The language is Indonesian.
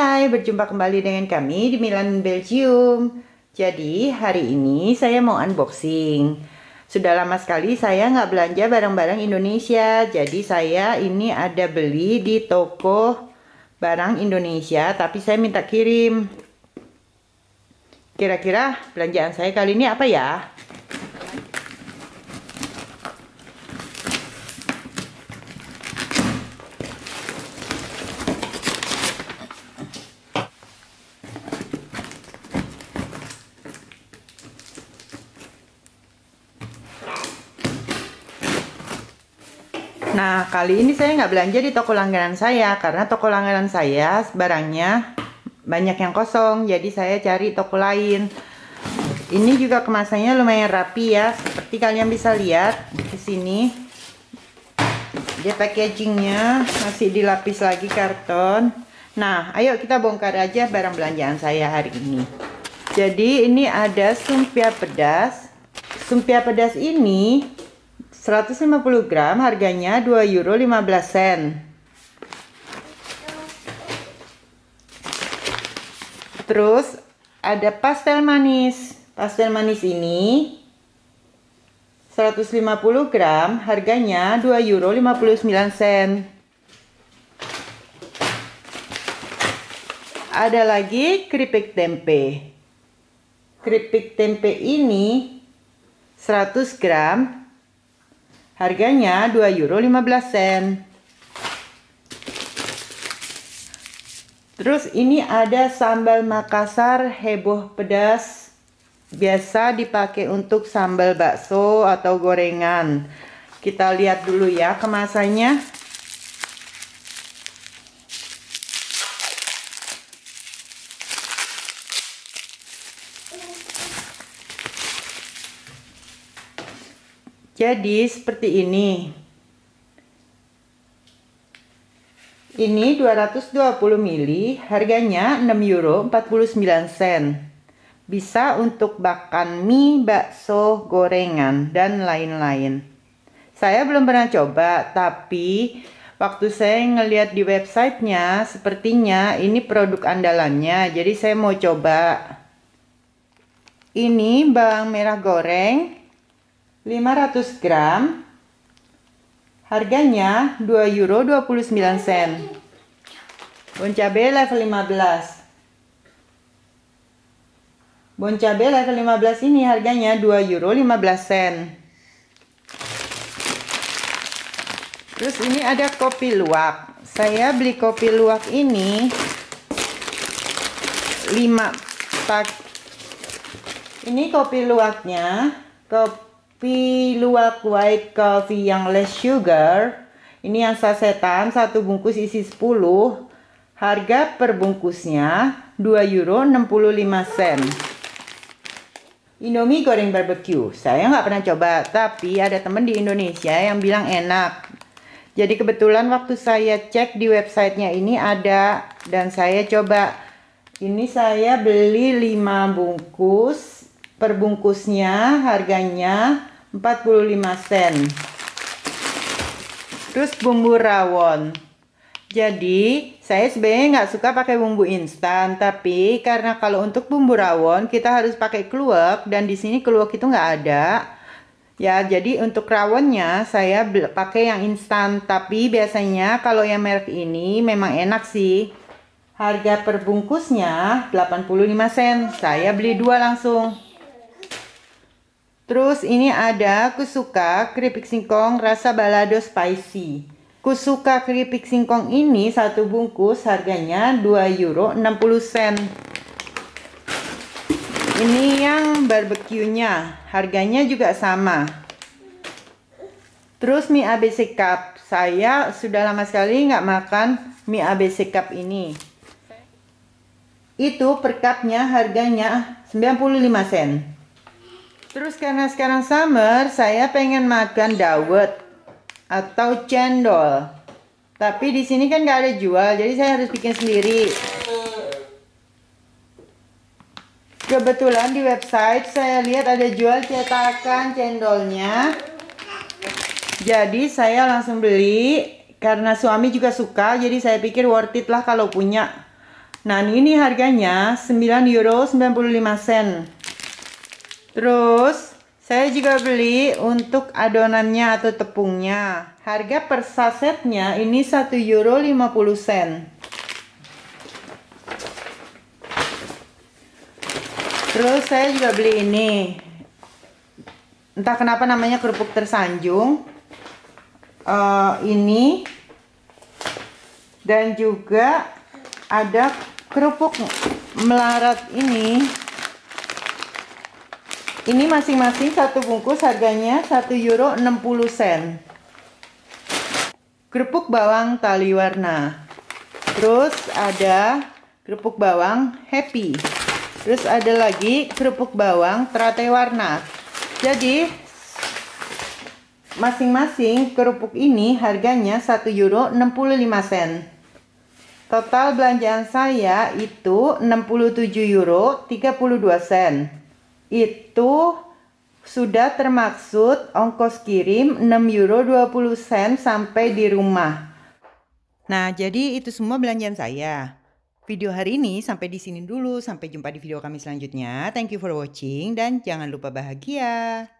hai, berjumpa kembali dengan kami di Milan Belgium. Jadi hari ini saya mau unboxing. Sudah lama sekali saya nggak belanja barang-barang Indonesia. Jadi saya ini ada beli di toko barang Indonesia, tapi saya minta kirim. Kira-kira belanjaan saya kali ini apa ya? Nah, kali ini saya nggak belanja di toko langganan saya karena toko langganan saya barangnya banyak yang kosong. Jadi saya cari toko lain. Ini juga kemasannya lumayan rapi ya. Seperti kalian bisa lihat di sini. Dia packagingnya masih dilapis lagi karton. Nah, ayo kita bongkar aja barang belanjaan saya hari ini. Jadi ini ada sumpia pedas. Sumpia pedas ini 150 gram harganya 2 euro 15 sen. Terus ada pastel manis. Pastel manis ini 150 gram harganya 2 euro 59 sen. Ada lagi keripik tempe. Keripik tempe ini 100 gram Harganya 2 euro 15 sen. Terus ini ada sambal Makassar heboh pedas. Biasa dipakai untuk sambal bakso atau gorengan. Kita lihat dulu ya kemasannya. Jadi seperti ini. Ini 220 mili, harganya 6 euro 49 sen. Bisa untuk bakan mie, bakso, gorengan, dan lain-lain. Saya belum pernah coba, tapi waktu saya ngeliat di websitenya, sepertinya ini produk andalannya. Jadi saya mau coba. Ini bawang merah goreng, 500 gram harganya 2 euro 29 sen bon cabe level 15 bon cabe level 15 ini harganya 2 euro 15 sen terus ini ada kopi luwak saya beli kopi luwak ini 5 pak ini kopi luwaknya kopi Piluwak White Coffee yang less sugar. Ini yang sasetan, satu bungkus isi 10. Harga per bungkusnya 2 euro 65 sen. Indomie goreng barbecue. Saya nggak pernah coba, tapi ada temen di Indonesia yang bilang enak. Jadi kebetulan waktu saya cek di websitenya ini ada dan saya coba. Ini saya beli 5 bungkus. Per bungkusnya harganya 45 sen terus bumbu rawon jadi saya sebenarnya nggak suka pakai bumbu instan tapi karena kalau untuk bumbu rawon kita harus pakai keluak dan di sini keluak itu nggak ada ya jadi untuk rawonnya saya pakai yang instan tapi biasanya kalau yang merek ini memang enak sih harga perbungkusnya 85 sen saya beli dua langsung Terus ini ada kusuka keripik singkong rasa balado spicy. Kusuka keripik singkong ini satu bungkus harganya 2 euro 60 sen. Ini yang barbekyunya harganya juga sama. Terus mie ABC cup, saya sudah lama sekali nggak makan mie ABC cup ini. Itu per cupnya harganya 95 sen. Terus karena sekarang summer, saya pengen makan dawet atau cendol. Tapi di sini kan nggak ada jual, jadi saya harus bikin sendiri. Kebetulan di website saya lihat ada jual cetakan cendolnya. Jadi saya langsung beli karena suami juga suka, jadi saya pikir worth it lah kalau punya. Nah, ini harganya 9 euro 95 sen. Terus saya juga beli untuk adonannya atau tepungnya. Harga per sasetnya ini 1 euro 50 sen. Terus saya juga beli ini. Entah kenapa namanya kerupuk tersanjung. Uh, ini dan juga ada kerupuk melarat ini ini masing-masing satu bungkus harganya 1 euro 60 sen. Kerupuk bawang tali warna. Terus ada kerupuk bawang happy. Terus ada lagi kerupuk bawang teratai warna. Jadi masing-masing kerupuk ini harganya 1 euro 65 sen. Total belanjaan saya itu 67 euro 32 sen itu sudah termaksud ongkos kirim 6 euro 20 sen sampai di rumah. Nah, jadi itu semua belanjaan saya. Video hari ini sampai di sini dulu. Sampai jumpa di video kami selanjutnya. Thank you for watching dan jangan lupa bahagia.